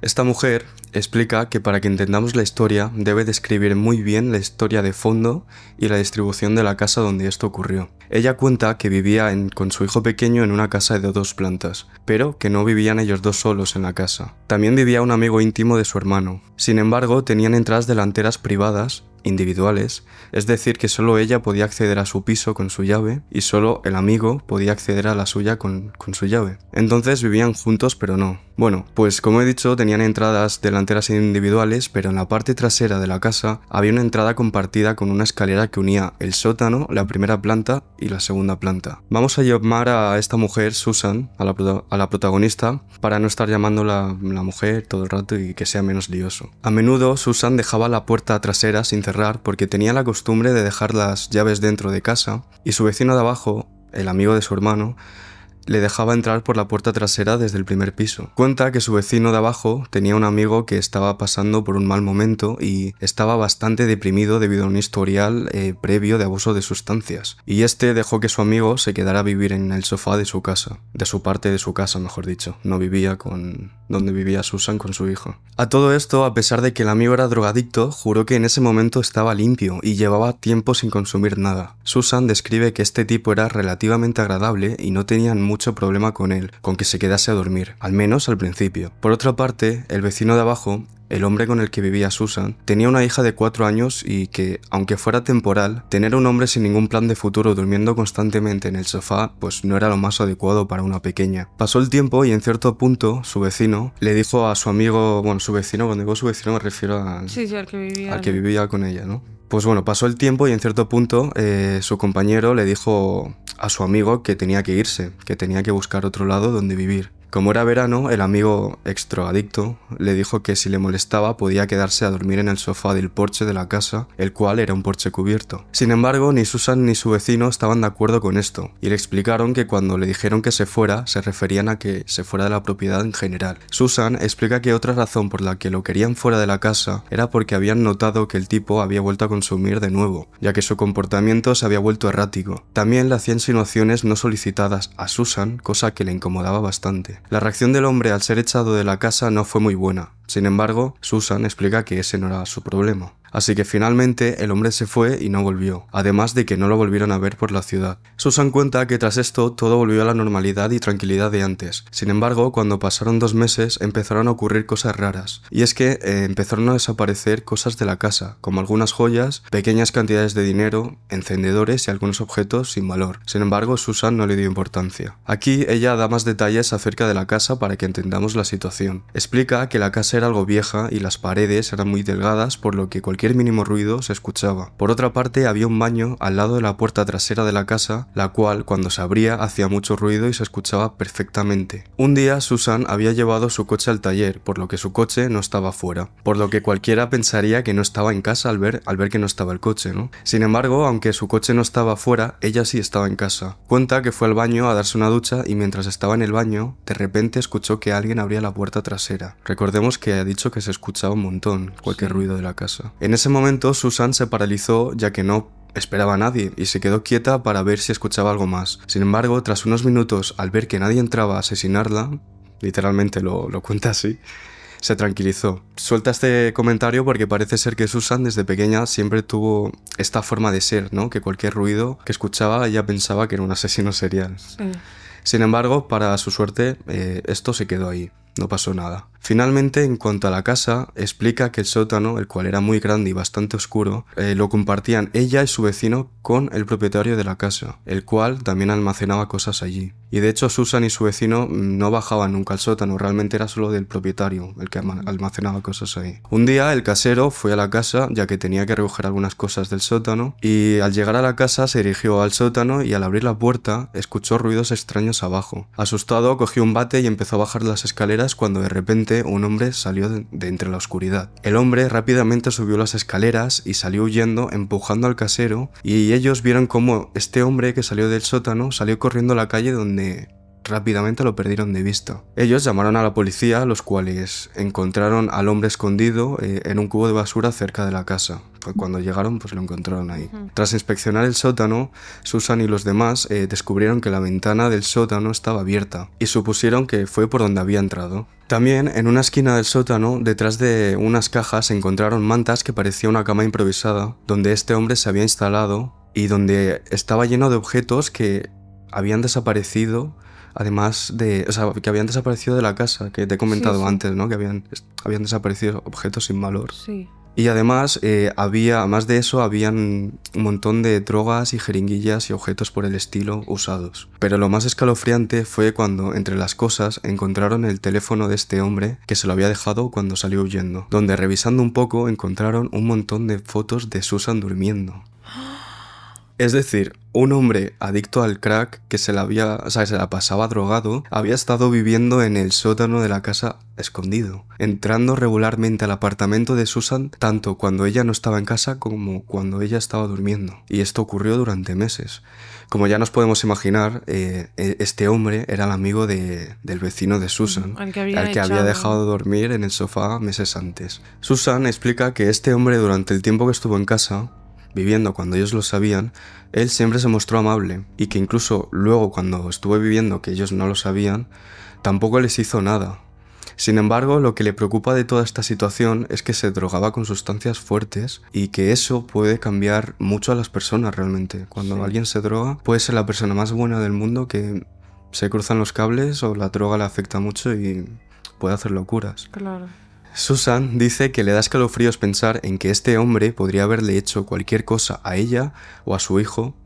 Esta mujer explica que para que entendamos la historia debe describir muy bien la historia de fondo y la distribución de la casa donde esto ocurrió. Ella cuenta que vivía con su hijo pequeño en una casa de dos plantas, pero que no vivían ellos dos solos en la casa. También vivía un amigo íntimo de su hermano. Sin embargo, tenían entradas delanteras privadas individuales, es decir, que solo ella podía acceder a su piso con su llave y solo el amigo podía acceder a la suya con, su llave. Entonces vivían juntos pero no. Bueno, pues como he dicho tenían entradas delanteras individuales pero en la parte trasera de la casa había una entrada compartida con una escalera que unía el sótano, la primera planta y la segunda planta. Vamos a llamar a esta mujer Susan, a la, protagonista, para no estar llamándola la mujer todo el rato y que sea menos lioso. A menudo Susan dejaba la puerta trasera sin porque tenía la costumbre de dejar las llaves dentro de casa y su vecino de abajo, el amigo de su hermano, le dejaba entrar por la puerta trasera desde el primer piso. Cuenta que su vecino de abajo tenía un amigo que estaba pasando por un mal momento y estaba bastante deprimido debido a un historial eh, previo de abuso de sustancias, y este dejó que su amigo se quedara a vivir en el sofá de su casa, de su parte de su casa, mejor dicho, no vivía con donde vivía Susan con su hijo. A todo esto, a pesar de que el amigo era drogadicto, juró que en ese momento estaba limpio y llevaba tiempo sin consumir nada. Susan describe que este tipo era relativamente agradable y no tenían mucho problema con él, con que se quedase a dormir, al menos al principio. Por otra parte, el vecino de abajo el hombre con el que vivía Susan, tenía una hija de cuatro años y que, aunque fuera temporal, tener un hombre sin ningún plan de futuro durmiendo constantemente en el sofá, pues no era lo más adecuado para una pequeña. Pasó el tiempo y en cierto punto, su vecino le dijo a su amigo, bueno, su vecino, cuando digo su vecino me refiero al, que, vivía, con ella, ¿no? Pues bueno, pasó el tiempo y en cierto punto eh, su compañero le dijo a su amigo que tenía que irse, que tenía que buscar otro lado donde vivir. Como era verano, el amigo extroadicto le dijo que si le molestaba podía quedarse a dormir en el sofá del porche de la casa, el cual era un porche cubierto. Sin embargo, ni Susan ni su vecino estaban de acuerdo con esto, y le explicaron que cuando le dijeron que se fuera, se referían a que se fuera de la propiedad en general. Susan explica que otra razón por la que lo querían fuera de la casa era porque habían notado que el tipo había vuelto a consumir de nuevo, ya que su comportamiento se había vuelto errático. También le hacía insinuaciones no solicitadas a Susan, cosa que le incomodaba bastante. La reacción del hombre al ser echado de la casa no fue muy buena, sin embargo, Susan explica que ese no era su problema. Así que finalmente el hombre se fue y no volvió, además de que no lo volvieron a ver por la ciudad. Susan cuenta que tras esto todo volvió a la normalidad y tranquilidad de antes. Sin embargo, cuando pasaron dos meses empezaron a ocurrir cosas raras. Y es que eh, empezaron a desaparecer cosas de la casa, como algunas joyas, pequeñas cantidades de dinero, encendedores y algunos objetos sin valor. Sin embargo, Susan no le dio importancia. Aquí ella da más detalles acerca de la casa para que entendamos la situación. Explica que la casa algo vieja y las paredes eran muy delgadas por lo que cualquier mínimo ruido se escuchaba. Por otra parte había un baño al lado de la puerta trasera de la casa, la cual cuando se abría hacía mucho ruido y se escuchaba perfectamente. Un día Susan había llevado su coche al taller, por lo que su coche no estaba fuera, por lo que cualquiera pensaría que no estaba en casa al ver, al ver que no estaba el coche, ¿no? Sin embargo, aunque su coche no estaba fuera, ella sí estaba en casa. Cuenta que fue al baño a darse una ducha y mientras estaba en el baño, de repente escuchó que alguien abría la puerta trasera. Recordemos que que ha dicho que se escuchaba un montón cualquier ruido de la casa. En ese momento Susan se paralizó ya que no esperaba a nadie y se quedó quieta para ver si escuchaba algo más. Sin embargo, tras unos minutos, al ver que nadie entraba a asesinarla, literalmente lo, cuenta así, se tranquilizó. Suelta este comentario porque parece ser que Susan desde pequeña siempre tuvo esta forma de ser, ¿no? Que cualquier ruido que escuchaba ella pensaba que era un asesino serial. Sin embargo, para su suerte, eh, esto se quedó ahí, no pasó nada. Finalmente, en cuanto a la casa, explica que el sótano, el cual era muy grande y bastante oscuro, eh, lo compartían ella y su vecino con el propietario de la casa, el cual también almacenaba cosas allí. Y de hecho Susan y su vecino mm, no bajaban nunca al sótano, realmente era solo del propietario el que almacenaba cosas ahí. Un día el casero fue a la casa ya que tenía que recoger algunas cosas del sótano y al llegar a la casa se dirigió al sótano y al abrir la puerta escuchó ruidos extraños abajo. Asustado cogió un bate y empezó a bajar las escaleras cuando de repente un hombre salió de entre la oscuridad. El hombre rápidamente subió las escaleras y salió huyendo empujando al casero y ellos vieron cómo este hombre que salió del sótano salió corriendo a la calle donde rápidamente lo perdieron de vista. Ellos llamaron a la policía, los cuales encontraron al hombre escondido eh, en un cubo de basura cerca de la casa. Cuando llegaron, pues lo encontraron ahí. Tras inspeccionar el sótano, Susan y los demás eh, descubrieron que la ventana del sótano estaba abierta y supusieron que fue por donde había entrado. También, en una esquina del sótano, detrás de unas cajas, encontraron mantas que parecía una cama improvisada, donde este hombre se había instalado y donde estaba lleno de objetos que habían desaparecido además de, o sea, que habían desaparecido de la casa, que te he comentado antes, ¿no? Que habían, habían desaparecido objetos sin valor. Sí. Y además, eh, había, además de eso, habían un montón de drogas y jeringuillas y objetos por el estilo usados. Pero lo más escalofriante fue cuando, entre las cosas, encontraron el teléfono de este hombre que se lo había dejado cuando salió huyendo, donde revisando un poco encontraron un montón de fotos de Susan durmiendo. Es decir, un hombre adicto al crack que se la había, se la pasaba drogado, había estado viviendo en el sótano de la casa escondido, entrando regularmente al apartamento de Susan tanto cuando ella no estaba en casa como cuando ella estaba durmiendo. Y esto ocurrió durante meses. Como ya nos podemos imaginar, eh, e, este hombre era el amigo del vecino de Susan, al que, había, dejado dormir en el sofá meses antes. Susan explica que este hombre durante el tiempo que estuvo en casa viviendo cuando ellos lo sabían, él siempre se mostró amable y que incluso luego cuando estuve viviendo que ellos no lo sabían, tampoco les hizo nada. Sin embargo, lo que le preocupa de toda esta situación es que se drogaba con sustancias fuertes y que eso puede cambiar mucho a las personas realmente. Cuando alguien se droga, puede ser la persona más buena del mundo que se cruzan los cables o la droga le afecta mucho y puede hacer locuras. Claro. Susan dice que le da escalofríos pensar en que este hombre podría haberle hecho cualquier cosa a ella o a su hijo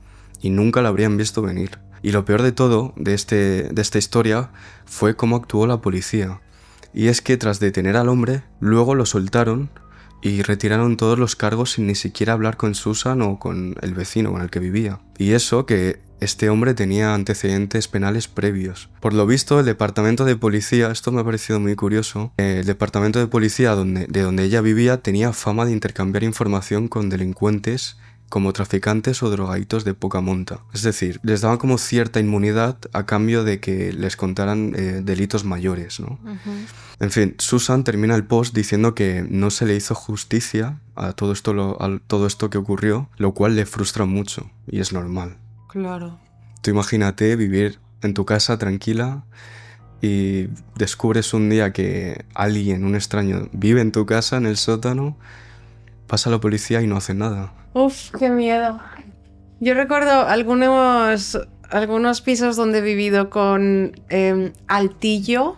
y nunca la habrían visto venir. Y lo peor de todo de, este, de esta historia fue cómo actuó la policía. Y es que tras detener al hombre, luego lo soltaron y retiraron todos los cargos sin ni siquiera hablar con Susan o con el vecino con el que vivía. Y eso que este hombre tenía antecedentes penales previos. Por lo visto, el departamento de policía, esto me ha parecido muy curioso, eh, el departamento de policía donde, de donde ella vivía tenía fama de intercambiar información con delincuentes como traficantes o drogaditos de poca monta. Es decir, les daban como cierta inmunidad a cambio de que les contaran eh, delitos mayores, ¿no? En fin, Susan termina el post diciendo que no se le hizo justicia a todo esto, a todo esto que ocurrió, lo cual le frustra mucho, y es normal. Claro. Tú imagínate vivir en tu casa tranquila y descubres un día que alguien, un extraño, vive en tu casa, en el sótano, pasa la policía y no hace nada. Uf, qué miedo. Yo recuerdo algunos, algunos pisos donde he vivido con em, altillo,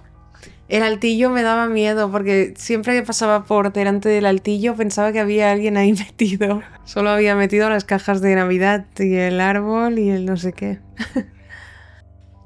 el altillo me daba miedo porque siempre que pasaba por delante del altillo pensaba que había alguien ahí metido. Solo había metido las cajas de Navidad y el árbol y el no sé qué.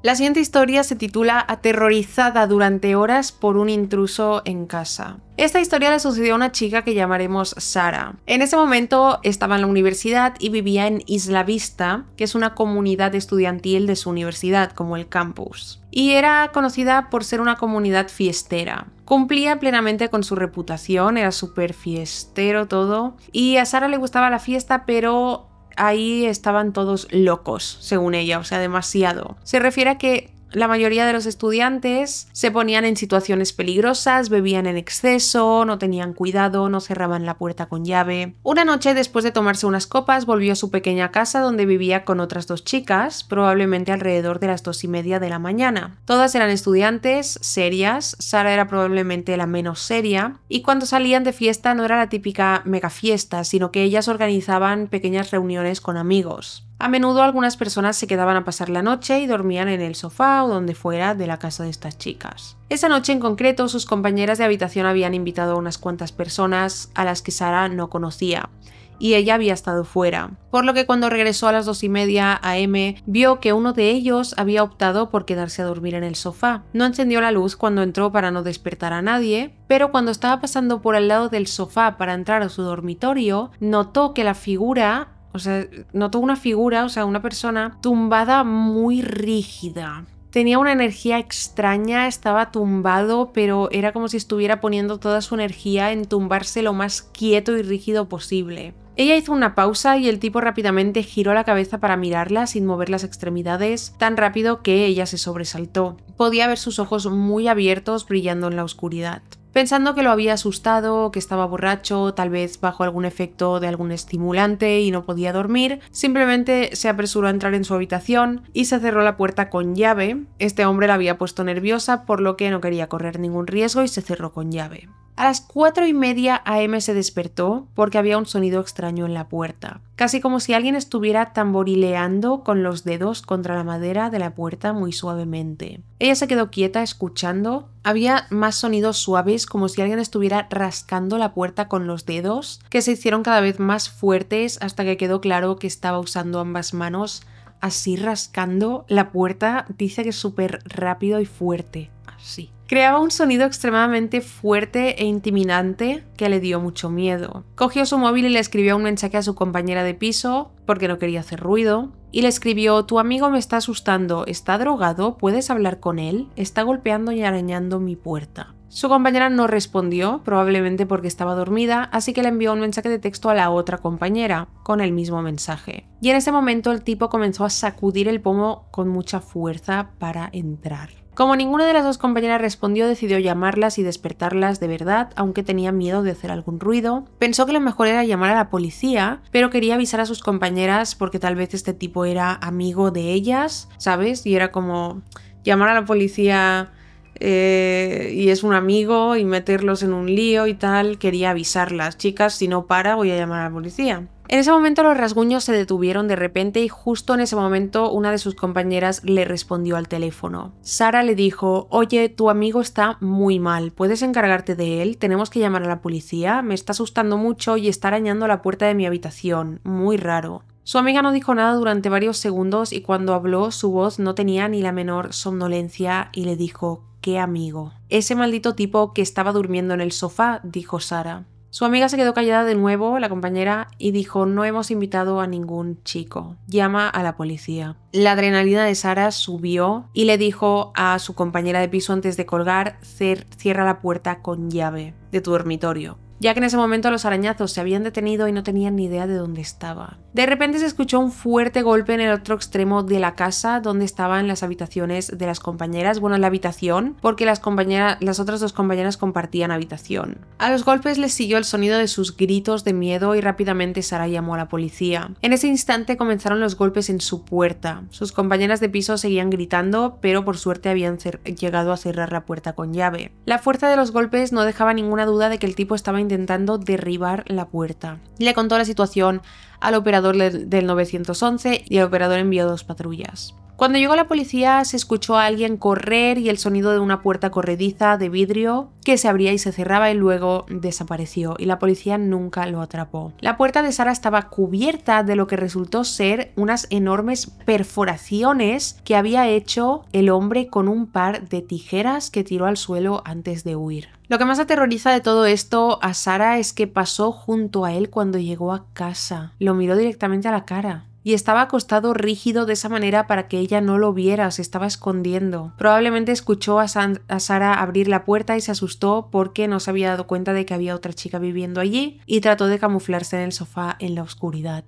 La siguiente historia se titula Aterrorizada durante horas por un intruso en casa. Esta historia le sucedió a una chica que llamaremos Sara. En ese momento estaba en la universidad y vivía en Isla Vista, que es una comunidad estudiantil de su universidad, como el campus. Y era conocida por ser una comunidad fiestera. Cumplía plenamente con su reputación, era súper fiestero todo. Y a Sara le gustaba la fiesta, pero ahí estaban todos locos, según ella, o sea, demasiado. Se refiere a que la mayoría de los estudiantes se ponían en situaciones peligrosas, bebían en exceso, no tenían cuidado, no cerraban la puerta con llave. Una noche después de tomarse unas copas volvió a su pequeña casa donde vivía con otras dos chicas, probablemente alrededor de las dos y media de la mañana. Todas eran estudiantes serias, Sara era probablemente la menos seria, y cuando salían de fiesta no era la típica mega fiesta, sino que ellas organizaban pequeñas reuniones con amigos. A menudo algunas personas se quedaban a pasar la noche y dormían en el sofá o donde fuera de la casa de estas chicas. Esa noche en concreto, sus compañeras de habitación habían invitado a unas cuantas personas a las que Sara no conocía, y ella había estado fuera. Por lo que cuando regresó a las dos y media a M vio que uno de ellos había optado por quedarse a dormir en el sofá. No encendió la luz cuando entró para no despertar a nadie, pero cuando estaba pasando por al lado del sofá para entrar a su dormitorio, notó que la figura o sea, notó una figura, o sea, una persona tumbada muy rígida. Tenía una energía extraña, estaba tumbado, pero era como si estuviera poniendo toda su energía en tumbarse lo más quieto y rígido posible. Ella hizo una pausa y el tipo rápidamente giró la cabeza para mirarla sin mover las extremidades, tan rápido que ella se sobresaltó. Podía ver sus ojos muy abiertos brillando en la oscuridad pensando que lo había asustado, que estaba borracho, tal vez bajo algún efecto de algún estimulante y no podía dormir, simplemente se apresuró a entrar en su habitación y se cerró la puerta con llave. Este hombre la había puesto nerviosa, por lo que no quería correr ningún riesgo y se cerró con llave. A las cuatro y media AM se despertó porque había un sonido extraño en la puerta, casi como si alguien estuviera tamborileando con los dedos contra la madera de la puerta muy suavemente. Ella se quedó quieta escuchando. Había más sonidos suaves como si alguien estuviera rascando la puerta con los dedos, que se hicieron cada vez más fuertes hasta que quedó claro que estaba usando ambas manos así rascando la puerta. Dice que es súper rápido y fuerte, así. Creaba un sonido extremadamente fuerte e intimidante que le dio mucho miedo. Cogió su móvil y le escribió un mensaje a su compañera de piso, porque no quería hacer ruido, y le escribió, tu amigo me está asustando, está drogado, puedes hablar con él, está golpeando y arañando mi puerta. Su compañera no respondió, probablemente porque estaba dormida, así que le envió un mensaje de texto a la otra compañera, con el mismo mensaje. Y en ese momento el tipo comenzó a sacudir el pomo con mucha fuerza para entrar. Como ninguna de las dos compañeras respondió, decidió llamarlas y despertarlas de verdad, aunque tenía miedo de hacer algún ruido. Pensó que lo mejor era llamar a la policía, pero quería avisar a sus compañeras porque tal vez este tipo era amigo de ellas, ¿sabes? Y era como llamar a la policía eh, y es un amigo y meterlos en un lío y tal. Quería avisarlas, chicas, si no para voy a llamar a la policía. En ese momento los rasguños se detuvieron de repente y justo en ese momento una de sus compañeras le respondió al teléfono. Sara le dijo, oye, tu amigo está muy mal, ¿puedes encargarte de él? Tenemos que llamar a la policía, me está asustando mucho y está arañando la puerta de mi habitación, muy raro. Su amiga no dijo nada durante varios segundos y cuando habló su voz no tenía ni la menor somnolencia y le dijo, qué amigo. Ese maldito tipo que estaba durmiendo en el sofá, dijo Sara. Su amiga se quedó callada de nuevo, la compañera, y dijo, no hemos invitado a ningún chico. Llama a la policía. La adrenalina de Sara subió y le dijo a su compañera de piso antes de colgar, cierra la puerta con llave de tu dormitorio ya que en ese momento los arañazos se habían detenido y no tenían ni idea de dónde estaba. De repente se escuchó un fuerte golpe en el otro extremo de la casa donde estaban las habitaciones de las compañeras, bueno, la habitación, porque las, compañeras, las otras dos compañeras compartían habitación. A los golpes les siguió el sonido de sus gritos de miedo y rápidamente Sara llamó a la policía. En ese instante comenzaron los golpes en su puerta. Sus compañeras de piso seguían gritando, pero por suerte habían llegado a cerrar la puerta con llave. La fuerza de los golpes no dejaba ninguna duda de que el tipo estaba intentando derribar la puerta. Le contó la situación al operador del 911 y el operador envió dos patrullas. Cuando llegó la policía se escuchó a alguien correr y el sonido de una puerta corrediza de vidrio que se abría y se cerraba y luego desapareció y la policía nunca lo atrapó. La puerta de Sara estaba cubierta de lo que resultó ser unas enormes perforaciones que había hecho el hombre con un par de tijeras que tiró al suelo antes de huir. Lo que más aterroriza de todo esto a Sara es que pasó junto a él cuando llegó a casa. Lo miró directamente a la cara y estaba acostado rígido de esa manera para que ella no lo viera, se estaba escondiendo. Probablemente escuchó a, Sara abrir la puerta y se asustó porque no se había dado cuenta de que había otra chica viviendo allí y trató de camuflarse en el sofá en la oscuridad.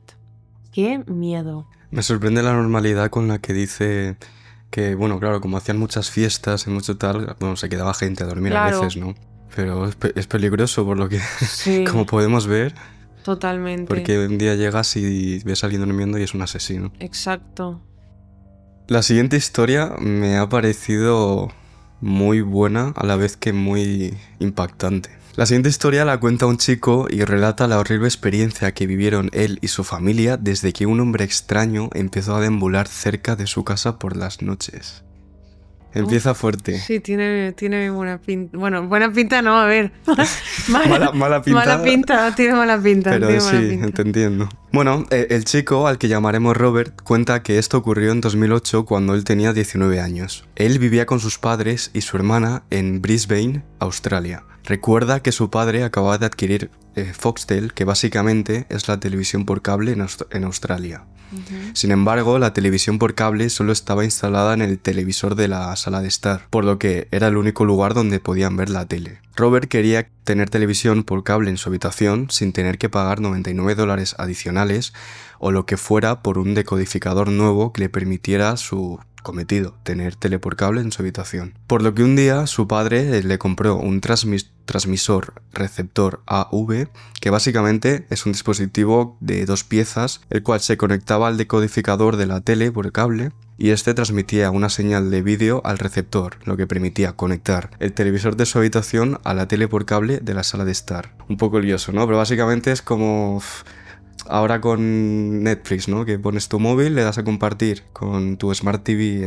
¡Qué miedo! Me sorprende la normalidad con la que dice que, bueno, claro, como hacían muchas fiestas y mucho tal, bueno, se quedaba gente a dormir a veces, ¿no? Pero es, peligroso por lo que, como podemos ver. Totalmente. Porque un día llegas y ves a alguien durmiendo y es un asesino. Exacto. La siguiente historia me ha parecido muy buena a la vez que muy impactante. La siguiente historia la cuenta un chico y relata la horrible experiencia que vivieron él y su familia desde que un hombre extraño empezó a deambular cerca de su casa por las noches. Empieza fuerte. Sí, tiene, buena pinta. Bueno, buena pinta no, a ver. mala, pinta. Mala pinta, tiene mala pinta. Pero sí, entiendo. Bueno, e, el chico, al que llamaremos Robert, cuenta que esto ocurrió en 2008 cuando él tenía 19 años. Él vivía con sus padres y su hermana en Brisbane, Australia. Recuerda que su padre acababa de adquirir eh, Foxtel, que básicamente es la televisión por cable en Australia. Sin embargo, la televisión por cable solo estaba instalada en el televisor de la sala de estar, por lo que era el único lugar donde podían ver la tele. Robert quería tener televisión por cable en su habitación sin tener que pagar 99 dólares adicionales o lo que fuera por un decodificador nuevo que le permitiera su cometido, tener tele por cable en su habitación. Por lo que un día su padre le compró un transmisor receptor AV, que básicamente es un dispositivo de dos piezas, el cual se conectaba al decodificador de la tele por cable, y este transmitía una señal de vídeo al receptor, lo que permitía conectar el televisor de su habitación a la tele por cable de la sala de estar. Un poco lioso, ¿no? Pero básicamente es como ahora con Netflix, ¿no? Que pones tu móvil, le das a compartir con tu Smart TV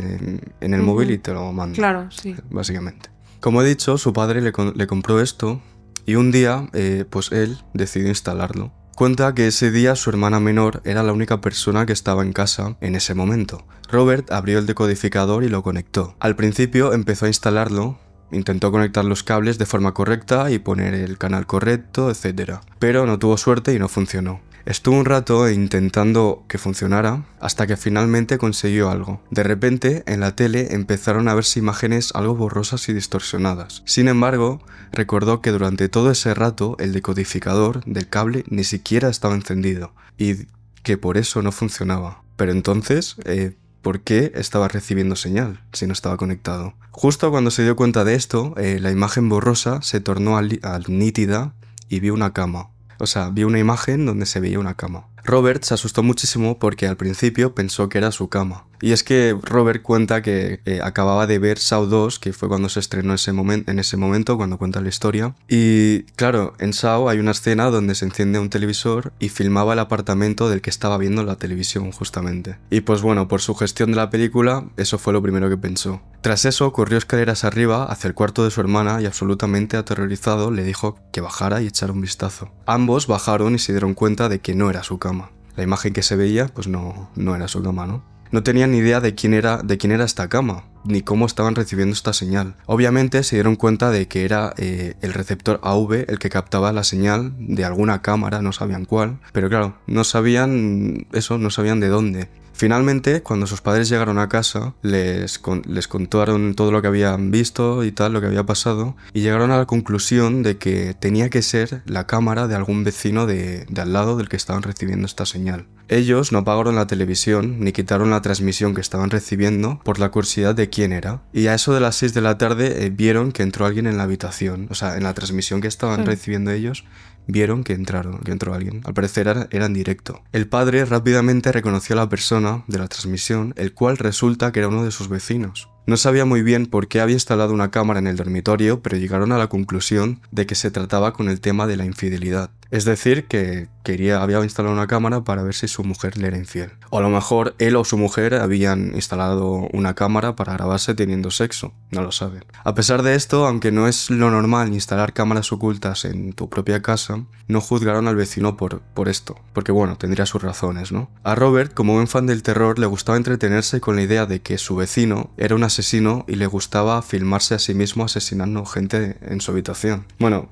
en, el móvil y te lo manda. Claro, sí. Básicamente. Como he dicho, su padre le, compró esto y un día, eh, pues él decidió instalarlo. Cuenta que ese día su hermana menor era la única persona que estaba en casa en ese momento. Robert abrió el decodificador y lo conectó. Al principio empezó a instalarlo, intentó conectar los cables de forma correcta y poner el canal correcto, etc. Pero no tuvo suerte y no funcionó. Estuvo un rato intentando que funcionara hasta que finalmente consiguió algo. De repente, en la tele empezaron a verse imágenes algo borrosas y distorsionadas. Sin embargo, recordó que durante todo ese rato el decodificador del cable ni siquiera estaba encendido y que por eso no funcionaba. Pero entonces, eh, por qué estaba recibiendo señal si no estaba conectado. Justo cuando se dio cuenta de esto, eh, la imagen borrosa se tornó al nítida y vio una cama, o sea, vi una imagen donde se veía una cama. Robert se asustó muchísimo porque al principio pensó que era su cama. Y es que Robert cuenta que eh, acababa de ver Saw 2, que fue cuando se estrenó ese en ese momento, cuando cuenta la historia. Y claro, en sao hay una escena donde se enciende un televisor y filmaba el apartamento del que estaba viendo la televisión justamente. Y pues bueno, por su gestión de la película, eso fue lo primero que pensó. Tras eso, corrió escaleras arriba hacia el cuarto de su hermana y absolutamente aterrorizado le dijo que bajara y echara un vistazo. Ambos bajaron y se dieron cuenta de que no era su cama la imagen que se veía pues no, no era su cama, ¿no? No tenían ni idea de quién, era, de quién era esta cama, ni cómo estaban recibiendo esta señal. Obviamente se dieron cuenta de que era eh, el receptor AV el que captaba la señal de alguna cámara, no sabían cuál, pero claro, no sabían eso, no sabían de dónde. Finalmente, cuando sus padres llegaron a casa, les, contaron todo lo que habían visto y tal, lo que había pasado, y llegaron a la conclusión de que tenía que ser la cámara de algún vecino de, al lado del que estaban recibiendo esta señal. Ellos no apagaron la televisión ni quitaron la transmisión que estaban recibiendo por la curiosidad de quién era. Y a eso de las 6 de la tarde eh, vieron que entró alguien en la habitación, o sea, en la transmisión que estaban recibiendo ellos, vieron que entraron, que entró alguien. Al parecer era, en directo. El padre rápidamente reconoció a la persona de la transmisión, el cual resulta que era uno de sus vecinos. No sabía muy bien por qué había instalado una cámara en el dormitorio, pero llegaron a la conclusión de que se trataba con el tema de la infidelidad. Es decir, que quería, había instalado una cámara para ver si su mujer le era infiel. O a lo mejor él o su mujer habían instalado una cámara para grabarse teniendo sexo, no lo saben. A pesar de esto, aunque no es lo normal instalar cámaras ocultas en tu propia casa, no juzgaron al vecino por, por esto, porque bueno, tendría sus razones, ¿no? A Robert, como buen fan del terror, le gustaba entretenerse con la idea de que su vecino era un asesino y le gustaba filmarse a sí mismo asesinando gente en su habitación. Bueno,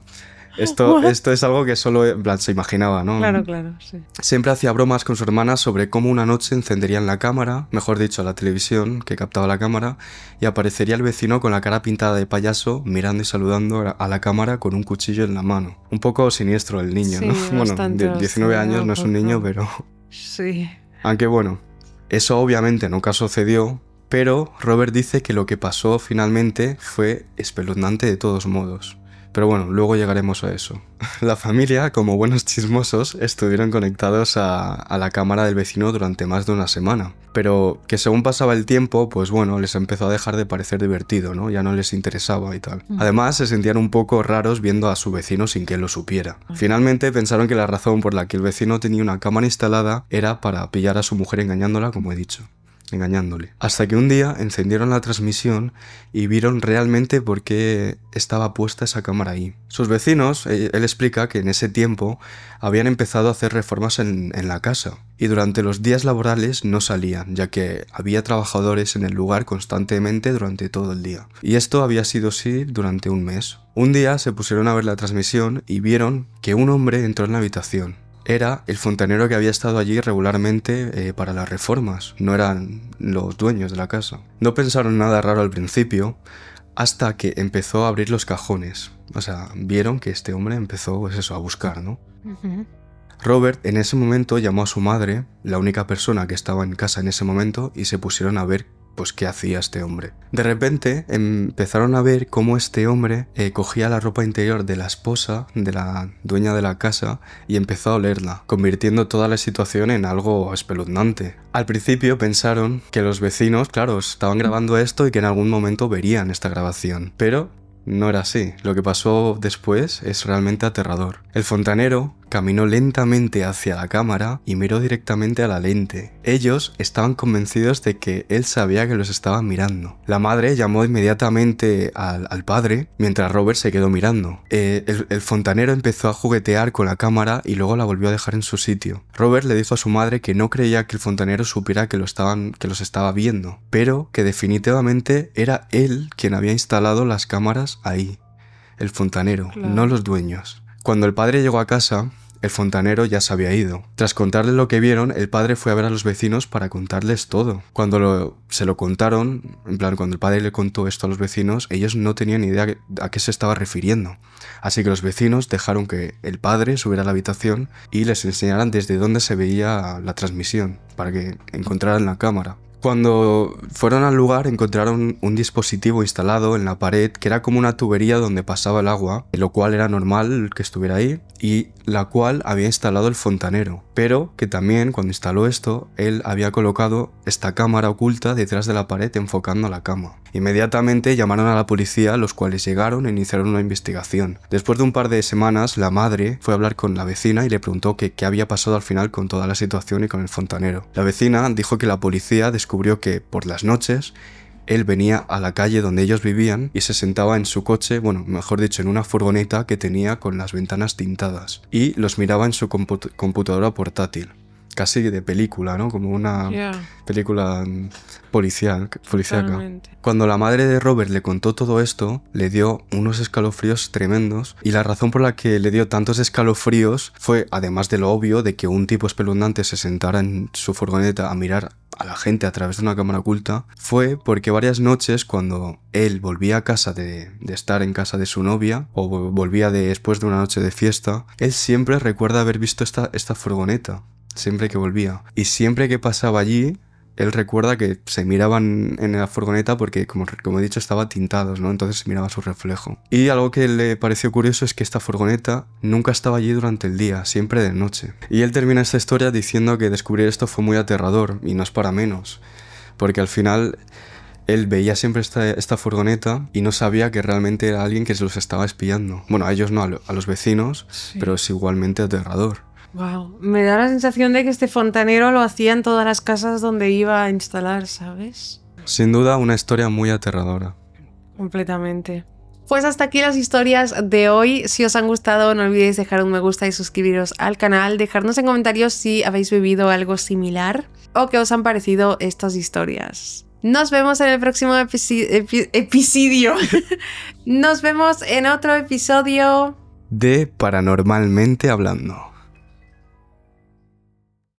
esto, es algo que solo se imaginaba, ¿no? Claro, claro, sí. Siempre hacía bromas con su hermana sobre cómo una noche encenderían la cámara, mejor dicho, la televisión que captaba la cámara, y aparecería el vecino con la cara pintada de payaso, mirando y saludando a la cámara con un cuchillo en la mano. Un poco siniestro el niño, ¿no? bueno, 19 años no es un niño, pero... Sí. Aunque bueno, eso obviamente nunca sucedió, pero Robert dice que lo que pasó finalmente fue espeluznante de todos modos. Pero bueno, luego llegaremos a eso. La familia, como buenos chismosos, estuvieron conectados a, la cámara del vecino durante más de una semana. Pero que según pasaba el tiempo, pues bueno, les empezó a dejar de parecer divertido, ¿no? Ya no les interesaba y tal. Mm. Además, se sentían un poco raros viendo a su vecino sin que él lo supiera. Finalmente pensaron que la razón por la que el vecino tenía una cámara instalada era para pillar a su mujer engañándola, como he dicho engañándole. Hasta que un día encendieron la transmisión y vieron realmente por qué estaba puesta esa cámara ahí. Sus vecinos, eh, él explica que en ese tiempo habían empezado a hacer reformas en, la casa y durante los días laborales no salían, ya que había trabajadores en el lugar constantemente durante todo el día. Y esto había sido así durante un mes. Un día se pusieron a ver la transmisión y vieron que un hombre entró en la habitación era el fontanero que había estado allí regularmente eh, para las reformas, no eran los dueños de la casa. No pensaron nada raro al principio, hasta que empezó a abrir los cajones. O sea, vieron que este hombre empezó pues eso, a buscar, ¿no? Robert en ese momento llamó a su madre, la única persona que estaba en casa en ese momento, y se pusieron a ver pues qué hacía este hombre. De repente empezaron a ver cómo este hombre eh, cogía la ropa interior de la esposa, de la dueña de la casa, y empezó a olerla, convirtiendo toda la situación en algo espeluznante. Al principio pensaron que los vecinos, claro, estaban grabando esto y que en algún momento verían esta grabación, pero no era así. Lo que pasó después es realmente aterrador. El fontanero Caminó lentamente hacia la cámara y miró directamente a la lente. Ellos estaban convencidos de que él sabía que los estaban mirando. La madre llamó inmediatamente al, padre mientras Robert se quedó mirando. Eh, el, fontanero empezó a juguetear con la cámara y luego la volvió a dejar en su sitio. Robert le dijo a su madre que no creía que el fontanero supiera que, estaban, los estaba viendo, pero que definitivamente era él quien había instalado las cámaras ahí. El fontanero, no los dueños. Cuando el padre llegó a casa, el fontanero ya se había ido. Tras contarle lo que vieron, el padre fue a ver a los vecinos para contarles todo. Cuando se lo contaron, en plan, cuando el padre le contó esto a los vecinos, ellos no tenían idea a qué se estaba refiriendo. Así que los vecinos dejaron que el padre subiera a la habitación y les enseñaran desde dónde se veía la transmisión, para que encontraran la cámara. Cuando fueron al lugar encontraron un dispositivo instalado en la pared que era como una tubería donde pasaba el agua, lo cual era normal que estuviera ahí, y la cual había instalado el fontanero, pero que también cuando instaló esto, él había colocado esta cámara oculta detrás de la pared enfocando a la cama. Inmediatamente llamaron a la policía, los cuales llegaron e iniciaron una investigación. Después de un par de semanas, la madre fue a hablar con la vecina y le preguntó qué había pasado al final con toda la situación y con el fontanero. La vecina dijo que la policía descubrió que por las noches él venía a la calle donde ellos vivían y se sentaba en su coche, bueno, mejor dicho, en una furgoneta que tenía con las ventanas tintadas, y los miraba en su computadora portátil casi de película, ¿no? Como una película mm, policial, policíaca. Cuando la madre de Robert le contó todo esto, le dio unos escalofríos tremendos y la razón por la que le dio tantos escalofríos fue, además de lo obvio, de que un tipo espeluznante se sentara en su furgoneta a mirar a la gente a través de una cámara oculta fue porque varias noches cuando él volvía a casa de, estar en casa de su novia o volvía después de una noche de fiesta, él siempre recuerda haber visto esta, esta furgoneta siempre que volvía. Y siempre que pasaba allí, él recuerda que se miraban en la furgoneta porque, como, como, he dicho, estaba tintados, ¿no? Entonces se miraba su reflejo. Y algo que le pareció curioso es que esta furgoneta nunca estaba allí durante el día, siempre de noche. Y él termina esta historia diciendo que descubrir esto fue muy aterrador, y no es para menos, porque al final él veía siempre esta, esta, furgoneta y no sabía que realmente era alguien que se los estaba espiando. Bueno, a ellos no, a, los vecinos, pero es igualmente aterrador. Wow, me da la sensación de que este fontanero lo hacía en todas las casas donde iba a instalar, ¿sabes? Sin duda, una historia muy aterradora. Completamente. Pues hasta aquí las historias de hoy. Si os han gustado, no olvidéis dejar un me gusta y suscribiros al canal, dejarnos en comentarios si habéis vivido algo similar o qué os han parecido estas historias. Nos vemos en el próximo episodio. Nos vemos en otro episodio de Paranormalmente Hablando.